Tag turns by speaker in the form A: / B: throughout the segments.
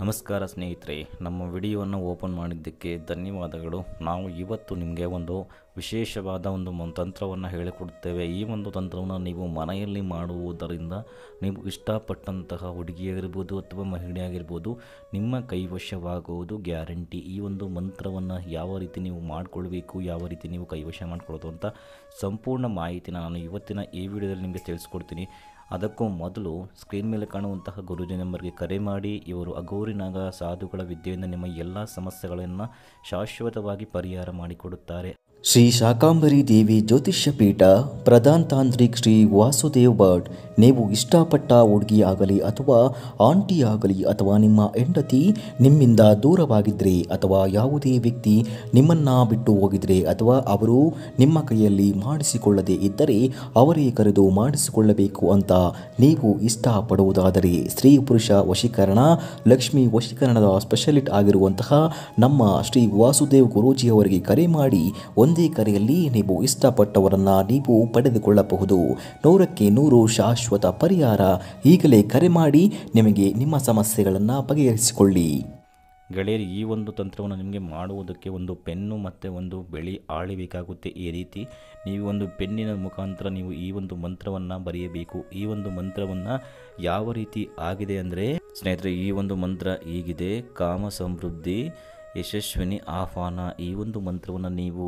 A: ನಮಸ್ಕಾರ ಸ್ನೇಹಿತರೆ ನಮ್ಮ ವಿಡಿಯೋವನ್ನು ಓಪನ್ ಮಾಡಿದ್ದಕ್ಕೆ ಧನ್ಯವಾದಗಳು ನಾವು ಇವತ್ತು ನಿಮಗೆ ಒಂದು ವಿಶೇಷವಾದ ಒಂದು ತಂತ್ರವನ್ನು ಹೇಳಿಕೊಡುತ್ತೇವೆ ಈ ಒಂದು ತಂತ್ರವನ್ನು ನೀವು ಮನೆಯಲ್ಲಿ ಮಾಡುವುದರಿಂದ ನೀವು ಇಷ್ಟಪಟ್ಟಂತಹ ಹುಡುಗಿಯಾಗಿರ್ಬೋದು ಅಥವಾ ಮಹಿಳೆಯಾಗಿರ್ಬೋದು ನಿಮ್ಮ ಕೈವಶವಾಗುವುದು ಗ್ಯಾರಂಟಿ ಈ ಒಂದು ಮಂತ್ರವನ್ನು ಯಾವ ರೀತಿ ನೀವು ಮಾಡಿಕೊಳ್ಬೇಕು ಯಾವ ರೀತಿ ನೀವು ಕೈವಶ ಮಾಡಿಕೊಳ್ಳೋದು ಅಂತ ಸಂಪೂರ್ಣ ಮಾಹಿತಿ ನಾನು ಇವತ್ತಿನ ಈ ವಿಡಿಯೋದಲ್ಲಿ ನಿಮಗೆ ತಿಳಿಸ್ಕೊಡ್ತೀನಿ ಅದಕ್ಕೂ ಮೊದಲು ಸ್ಕ್ರೀನ್ ಮೇಲೆ ಕಾಣುವಂತಹ ಗುರುಜಿ ನಂಬರ್ಗೆ ಕರೆ ಮಾಡಿ ಇವರು ಅಗೋರಿನಾಗ ಸಾಧುಗಳ ವಿದ್ಯೆಯಿಂದ ನಿಮ್ಮ ಎಲ್ಲ ಸಮಸ್ಯೆಗಳನ್ನು ಶಾಶ್ವತವಾಗಿ ಪರಿಹಾರ ಮಾಡಿಕೊಡುತ್ತಾರೆ
B: ಶ್ರೀ ಶಾಕಾಂಬರಿ ದೇವಿ ಜ್ಯೋತಿಷ್ಯ ಪೀಠ ಪ್ರಧಾನ್ ತಾಂತ್ರಿಕ್ ಶ್ರೀ ವಾಸುದೇವ್ ಭಟ್ ನೀವು ಇಷ್ಟಪಟ್ಟ ಹುಡುಗಿಯಾಗಲಿ ಅಥವಾ ಆಂಟಿಯಾಗಲಿ ಅಥವಾ ನಿಮ್ಮ ಹೆಂಡತಿ ನಿಮ್ಮಿಂದ ದೂರವಾಗಿದ್ದರೆ ಅಥವಾ ಯಾವುದೇ ವ್ಯಕ್ತಿ ನಿಮ್ಮನ್ನು ಬಿಟ್ಟು ಹೋಗಿದರೆ ಅಥವಾ ಅವರು ನಿಮ್ಮ ಕೈಯಲ್ಲಿ ಮಾಡಿಸಿಕೊಳ್ಳದೇ ಇದ್ದರೆ ಅವರೇ ಕರೆದು ಮಾಡಿಸಿಕೊಳ್ಳಬೇಕು ಅಂತ ನೀವು ಇಷ್ಟಪಡುವುದಾದರೆ ಸ್ತ್ರೀ ಪುರುಷ ವಶೀಕರಣ ಲಕ್ಷ್ಮಿ ವಶೀಕರಣದ ಸ್ಪೆಷಲಿಸ್ಟ್ ಆಗಿರುವಂತಹ ನಮ್ಮ ಶ್ರೀ ವಾಸುದೇವ್ ಗುರೂಜಿಯವರಿಗೆ ಕರೆ ಮಾಡಿ ಒಂದು ಒಂದೇ ಕರೆಯಲ್ಲಿ ನೀವು ಇಷ್ಟಪಟ್ಟವರನ್ನು ನೀವು ಪಡೆದುಕೊಳ್ಳಬಹುದು ನೂರಕ್ಕೆ ನೂರು ಶಾಶ್ವತ ಪರಿಹಾರ ಈಗಲೇ ಕರೆ ಮಾಡಿ ನಿಮಗೆ ನಿಮ್ಮ ಸಮಸ್ಯೆಗಳನ್ನು ಬಗೆಹರಿಸಿಕೊಳ್ಳಿ
A: ಗೆಳೆಯರು ಈ ಒಂದು ತಂತ್ರವನ್ನು ನಿಮಗೆ ಮಾಡುವುದಕ್ಕೆ ಒಂದು ಪೆನ್ನು ಮತ್ತು ಒಂದು ಬೆಳಿ ಆಳಿ ಬೇಕಾಗುತ್ತೆ ಈ ರೀತಿ ನೀವು ಒಂದು ಪೆನ್ನಿನ ಮುಖಾಂತರ ನೀವು ಈ ಒಂದು ಮಂತ್ರವನ್ನು ಬರೆಯಬೇಕು ಈ ಒಂದು ಮಂತ್ರವನ್ನು ಯಾವ ರೀತಿ ಆಗಿದೆ ಅಂದರೆ ಸ್ನೇಹಿತರೆ ಈ ಒಂದು ಮಂತ್ರ ಈಗಿದೆ ಕಾಮ ಸಮೃದ್ಧಿ ಯಶಸ್ವಿನಿ ಆಹ್ವಾನ ಈ ಒಂದು ಮಂತ್ರವನ್ನು ನೀವು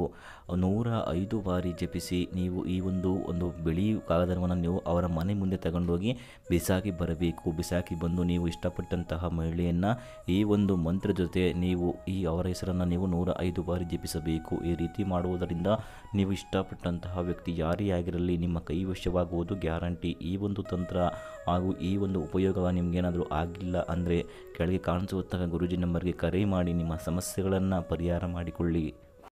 A: ನೂರ ಐದು ಬಾರಿ ಜಪಿಸಿ ನೀವು ಈ ಒಂದು ಒಂದು ಬಿಳಿ ಕಾಗದವನ್ನು ನೀವು ಅವರ ಮನೆ ಮುಂದೆ ತಗೊಂಡೋಗಿ ಬಿಸಾಕಿ ಬರಬೇಕು ಬಿಸಾಕಿ ಬಂದು ನೀವು ಇಷ್ಟಪಟ್ಟಂತಹ ಮಹಿಳೆಯನ್ನು ಈ ಒಂದು ಮಂತ್ರ ಜೊತೆ ನೀವು ಈ ಅವರ ಹೆಸರನ್ನು ನೀವು ನೂರ ಐದು ಬಾರಿ ಜಪಿಸಬೇಕು ಈ ರೀತಿ ಮಾಡುವುದರಿಂದ ನೀವು ಇಷ್ಟಪಟ್ಟಂತಹ ವ್ಯಕ್ತಿ ಯಾರೇ ಆಗಿರಲಿ ನಿಮ್ಮ ಕೈ ವಶವಾಗುವುದು ಗ್ಯಾರಂಟಿ ಈ ಒಂದು ತಂತ್ರ ಹಾಗೂ ಈ ಒಂದು ಉಪಯೋಗ ನಿಮಗೇನಾದರೂ ಆಗಿಲ್ಲ ಅಂದರೆ ಕೆಳಗೆ ಕಾಣಿಸುವಂತಹ ಗುರುಜಿ ನಂಬರ್ಗೆ ಕರೆ ಮಾಡಿ ನಿಮ್ಮ ಸಮಸ್ಯೆ ಸಮಸ್ಯೆಗಳನ್ನು ಪರಿಹಾರ ಮಾಡಿಕೊಳ್ಳಿ